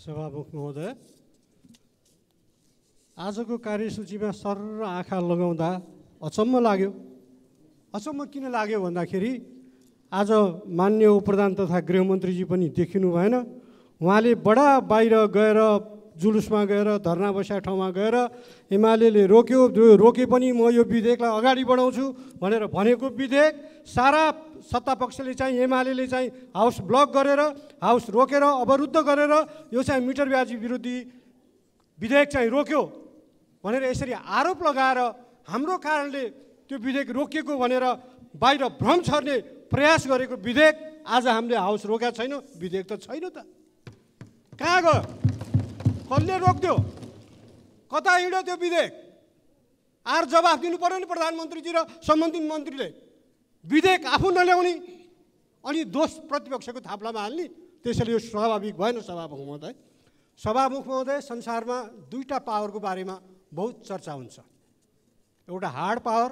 सभामुख महोदय आजको कार्यसूचीमा सर आँखा लगाउँदा अचम्म लाग्यो अचम्म किन लाग्यो भन्दाखेरि आज मान्य उपप्रधान तथा गृहमन्त्रीजी पनि देखिनु भएन उहाँले बडा बाहिर गएर जुलुसमा गएर धर्ना बसेका ठाउँमा गएर एमाले रोक्यो रोके पनि म यो विधेयकलाई अगाडि बढाउँछु भनेर भनेको विधेयक सारा सत्तापक्षले चाहिँ एमाले चाहिँ हाउस ब्लक गरेर हाउस रोकेर अवरुद्ध गरेर यो चाहिँ मिटर ब्याजी विरोधी विधेयक चाहिँ रोक्यो भनेर यसरी आरोप लगाएर हाम्रो कारणले त्यो विधेयक रोकिएको भनेर बाहिर भ्रम छर्ने प्रयास गरेको विधेयक आज हामीले हाउस रोकेका छैनौँ विधेयक त छैन त कहाँ गयो कसले रोक्थ्यो कता हिँड्यो त्यो विधेयक आर जवाफ दिनु पऱ्यो नि प्रधानमन्त्रीजी र सम्बन्धित मन्त्रीले विधेयक आफू नल्याउने अनि दोष प्रतिपक्षको थाप्लामा हाल्ने त्यसैले यो स्वाभाविक भएन सभामुख महोदय सभामुख महोदय संसारमा दुईवटा पावरको बारेमा बहुत चर्चा हुन्छ एउटा हार्ड पावर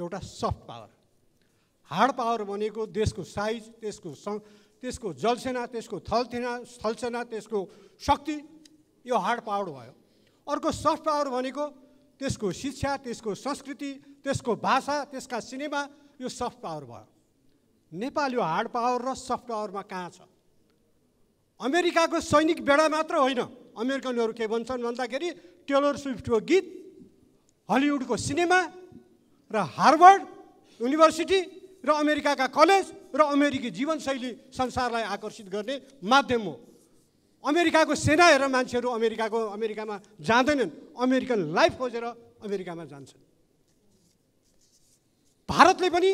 एउटा सफ्ट पावर हार्ड पावर भनेको देशको साइज त्यसको त्यसको जलसेना त्यसको थलसेना थलसेना त्यसको शक्ति यो हार्ड पावर भयो अर्को सफ्ट पावर भनेको त्यसको शिक्षा त्यसको संस्कृति त्यसको भाषा त्यसका सिनेमा यो सफ्ट पावर भयो नेपाल यो हार्ड पावर र सफ्ट पावरमा कहाँ छ अमेरिकाको सैनिक बेडा मात्र होइन अमेरिकनहरू के भन्छन् भन्दाखेरि टेलर स्विफ्टको गीत हलिउडको सिनेमा र हार्वर्ड युनिभर्सिटी र अमेरिकाका कलेज र अमेरिकी जीवनशैली संसारलाई आकर्षित गर्ने माध्यम हो अमेरिकाको सेना हेरेर मान्छेहरू अमेरिकाको अमेरिकामा जाँदैनन् अमेरिकन लाइफ खोजेर अमेरिकामा जान्छन् भारतले पनि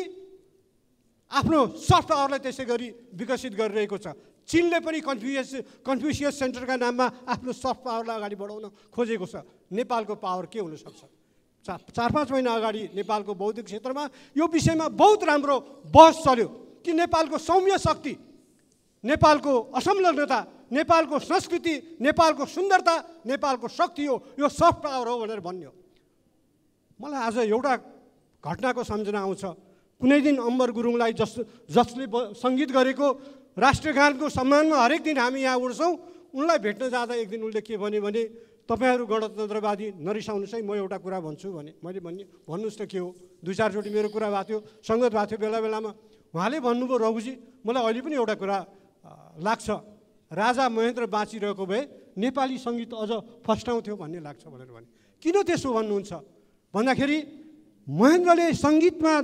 आफ्नो सफ्ट पावरलाई त्यसै गरी विकसित गरिरहेको छ चिनले पनि कन्फ्युसियस कन्फ्युसियस सेन्टरका नाममा आफ्नो सफ्ट पावरलाई अगाडि बढाउन खोजेको छ नेपालको पावर के हुनसक्छ चार चार पाँच महिना अगाडि नेपालको बौद्धिक क्षेत्रमा यो विषयमा बहुत राम्रो बहस चल्यो कि नेपालको सौम्य शक्ति नेपालको असंलग्नता नेपालको संस्कृति नेपालको सुन्दरता नेपालको शक्ति हो यो सफ्ट पावर हो भनेर भन्यो मलाई आज एउटा घटनाको सम्झना आउँछ कुनै दिन अम्बर गुरुङलाई जस जसले सङ्गीत गरेको राष्ट्रगानको गानको सम्मानमा हरेक दिन हामी यहाँ उड्छौँ उनलाई भेट्न जाँदा एक दिन उसले के भन्यो भने तपाईँहरू गणतन्त्रवादी नरिसाउनुहोस् है म एउटा कुरा भन्छु भने मैले भन्ने भन्नुहोस् त के हो दुई चारचोटि मेरो कुरा भएको थियो सङ्गत भएको थियो बेला बेलामा उहाँले भन्नुभयो रघुजी मलाई अहिले पनि एउटा कुरा लाग्छ राजा महेन्द्र बाँचिरहेको भए नेपाली सङ्गीत अझ फस्टाउँथ्यो भन्ने लाग्छ भनेर भने किन त्यसो भन्नुहुन्छ भन्दाखेरि महेन्द्रले सङ्गीतमा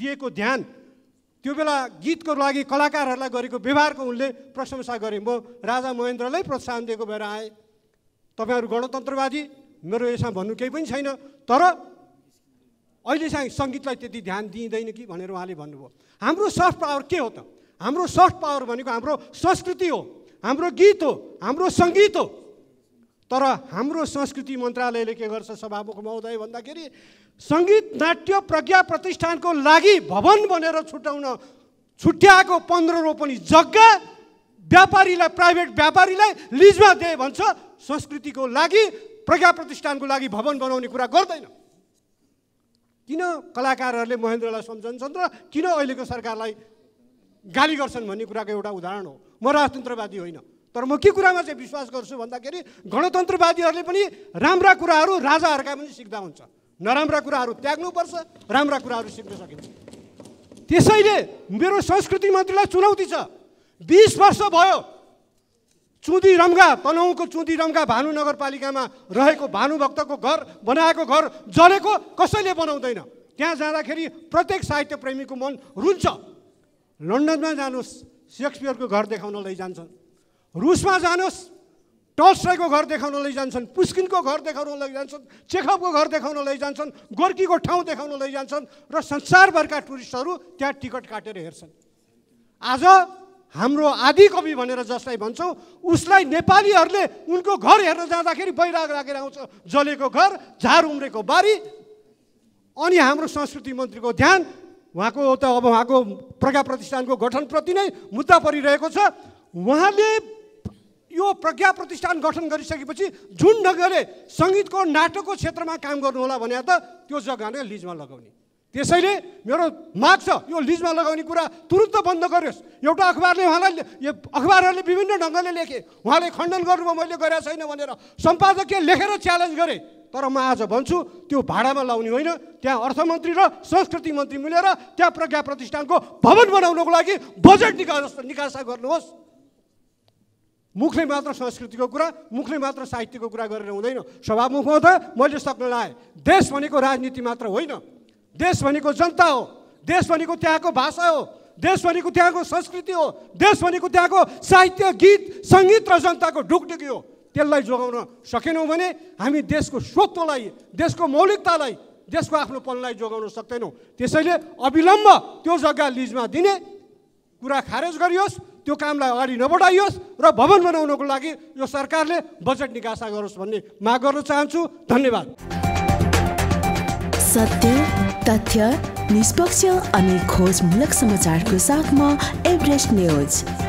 दिएको ध्यान त्यो बेला गीतको लागि कलाकारहरूलाई गरेको व्यवहारको उनले प्रशंसा गरे म राजा महेन्द्रलाई प्रोत्साहन दिएको भएर आएँ तपाईँहरू गणतन्त्रवादी मेरो यसमा भन्नु केही पनि छैन तर अहिले चाहिँ सङ्गीतलाई त्यति ध्यान दिइँदैन कि भनेर उहाँले भन्नुभयो हाम्रो सफ्ट पावर के हो त हाम्रो सफ्ट पावर भनेको हाम्रो संस्कृति हो हाम्रो गीत हो हाम्रो सङ्गीत हो तर हाम्रो संस्कृति मन्त्रालयले के गर्छ सभामुख महोदय भन्दाखेरि सङ्गीत नाट्य प्रज्ञा प्रतिष्ठानको लागि भवन भनेर छुट्याउन छुट्याएको पन्ध्र रोपनी जग्गा व्यापारीलाई प्राइभेट व्यापारीलाई लिजमा दे भन्छ संस्कृतिको लागि प्रज्ञा प्रतिष्ठानको लागि भवन बनाउने कुरा गर्दैन किन कलाकारहरूले महेन्द्रलाई सम्झन्छन् र किन अहिलेको सरकारलाई गाली गर्छन् भन्ने कुराको एउटा उदाहरण हो म राजतन्त्रवादी होइन तर म के कुरामा चाहिँ विश्वास गर्छु भन्दाखेरि गणतन्त्रवादीहरूले पनि राम्रा कुराहरू राजाहरूका पनि सिक्दा हुन्छ नराम्रा कुराहरू त्याग्नुपर्छ राम्रा कुराहरू सिक्न सकिन्छ त्यसैले मेरो संस्कृति मन्त्रीलाई चुनौती छ बिस वर्ष भयो चुँदी रङ्गा तनहुँको चुँदी रङ्गा भानु नगरपालिकामा रहेको भानुभक्तको घर बनाएको घर जलेको कसैले बनाउँदैन त्यहाँ जाँदाखेरि प्रत्येक साहित्य प्रेमीको मन रुन्छ लन्डनमा जानुहोस् सेक्सपियरको घर देखाउन लैजान्छन् रुसमा जानुहोस् टल्सराईको घर देखाउन लैजान्छन् पुस्किनको घर देखाउन लैजान्छन् चेखपको घर देखाउन लैजान्छन् गोर्कीको ठाउँ देखाउन लैजान्छन् र संसारभरका टुरिस्टहरू त्यहाँ टिकट काटेर हेर्छन् आज हाम्रो आदिकवि भनेर जसलाई भन्छौँ उसलाई नेपालीहरूले उनको घर हेर्न जाँदाखेरि बैराग राखेर आउँछ जलेको घर झार उम्रेको बारी अनि हाम्रो संस्कृति मन्त्रीको ध्यान उहाँको त अब उहाँको प्रज्ञा प्रतिष्ठानको गठनप्रति नै मुद्दा परिरहेको छ उहाँले यो प्रज्ञा प्रतिष्ठान गठन गरिसकेपछि जुन ढङ्गले सङ्गीतको नाटकको क्षेत्रमा काम गर्नुहोला भने त त्यो जग्गा नै लिजमा लगाउने त्यसैले मेरो माग छ यो लिजमा लगाउने कुरा तुरुन्त बन्द गरियोस् एउटा अखबारले उहाँलाई यो अखबारहरूले विभिन्न ढङ्गले लेखे उहाँले खण्डन गर्नुभयो मैले गरेको छैन भनेर सम्पादकीय लेखेर च्यालेन्ज गरेँ तर म आज भन्छु त्यो भाडामा लाउने होइन त्यहाँ अर्थमन्त्री र संस्कृति मन्त्री मिलेर त्यहाँ प्रज्ञा प्रतिष्ठानको भवन बनाउनको लागि बजेट निकास निकासा गर्नुहोस् मुखले मात्र संस्कृतिको कुरा मुखले मात्र साहित्यको कुरा गरेर हुँदैन सभामुखमा त मैले सक्न लाएँ देश भनेको राजनीति मात्र होइन देश भनेको जनता हो देश भनेको त्यहाँको भाषा हो देश भनेको त्यहाँको संस्कृति हो देश भनेको त्यहाँको साहित्य गीत सङ्गीत र जनताको ढुकढुकी हो त्यसलाई जोगाउन सकेनौँ भने हामी देशको स्वत्वलाई देशको मौलिकतालाई देशको आफ्नो आफ्नोपनलाई जोगाउन सक्दैनौँ त्यसैले अविलम्ब त्यो जग्गा लिजमा दिने कुरा खारेज गरियोस् त्यो कामलाई अगाडि नबढाइयोस् र भवन बनाउनको लागि यो सरकारले बजेट निकासा गरोस् भन्ने माग गर्न चाहन्छु धन्यवाद सत्य तथ्य निष्पक्ष अनि खोजमूलक समाचारको साथमा एभरेस्ट न्युज